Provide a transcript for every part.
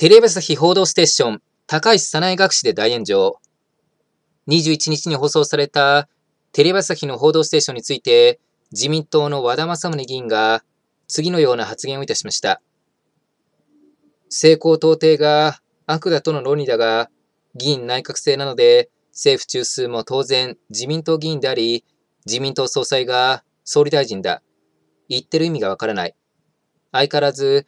テレビ朝日報道ステーション、高橋早苗学士で大炎上。21日に放送されたテレビ朝日の報道ステーションについて、自民党の和田政宗議員が、次のような発言をいたしました。成功到底が悪だとの論理だが、議員内閣制なので、政府中枢も当然自民党議員であり、自民党総裁が総理大臣だ。言ってる意味がわからない。相変わらず、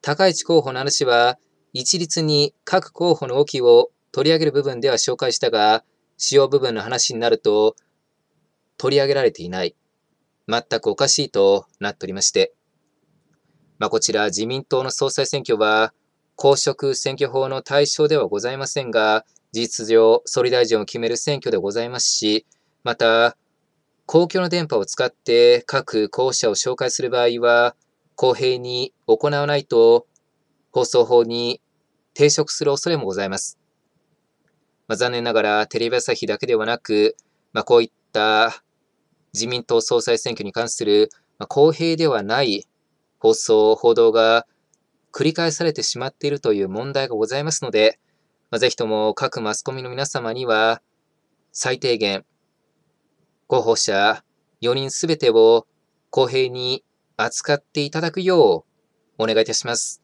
高市候補の話は一律に各候補の動きを取り上げる部分では紹介したが、主要部分の話になると、取り上げられていない。全くおかしいとなっておりまして。まあ、こちら自民党の総裁選挙は、公職選挙法の対象ではございませんが、事実上、総理大臣を決める選挙でございますし、また、公共の電波を使って各候補者を紹介する場合は、公平に行わないと、放送法に抵触する恐れもございます。まあ、残念ながら、テレビ朝日だけではなく、まあ、こういった自民党総裁選挙に関する、まあ、公平ではない放送、報道が繰り返されてしまっているという問題がございますので、まあ、ぜひとも各マスコミの皆様には、最低限、候補者4人すべてを公平に扱っていただくようお願いいたします。